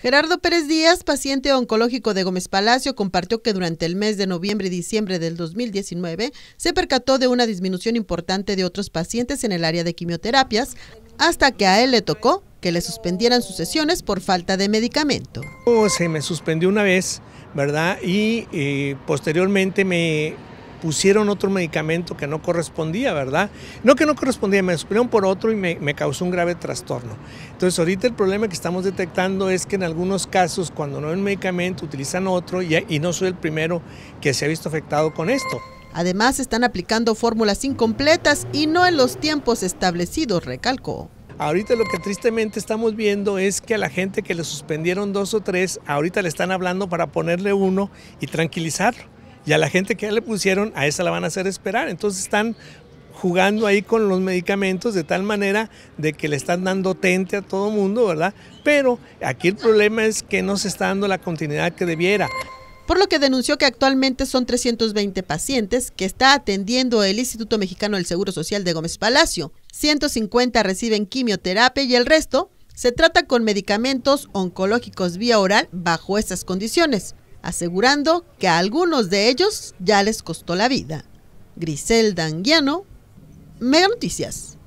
Gerardo Pérez Díaz, paciente oncológico de Gómez Palacio, compartió que durante el mes de noviembre y diciembre del 2019 se percató de una disminución importante de otros pacientes en el área de quimioterapias, hasta que a él le tocó que le suspendieran sus sesiones por falta de medicamento. Oh, se me suspendió una vez, ¿verdad? Y eh, posteriormente me pusieron otro medicamento que no correspondía, ¿verdad? No que no correspondía, me supieron por otro y me, causó un grave trastorno. Entonces ahorita el problema que estamos detectando es que en algunos casos cuando no hay un medicamento utilizan otro y, y no soy el primero que se ha visto afectado con esto. Además están aplicando fórmulas incompletas y no en los tiempos establecidos, recalcó. Ahorita lo que tristemente estamos viendo es que a la gente que le suspendieron dos o tres, ahorita le están hablando para ponerle uno y tranquilizarlo y a la gente que ya le pusieron, a esa la van a hacer esperar. Entonces están jugando ahí con los medicamentos de tal manera de que le están dando tente a todo mundo, ¿verdad? Pero aquí el problema es que no se está dando la continuidad que debiera. Por lo que denunció que actualmente son 320 pacientes que está atendiendo el Instituto Mexicano del Seguro Social de Gómez Palacio. 150 reciben quimioterapia y el resto se trata con medicamentos oncológicos vía oral bajo estas condiciones asegurando que a algunos de ellos ya les costó la vida. Grisel Danguiano, Mega Noticias.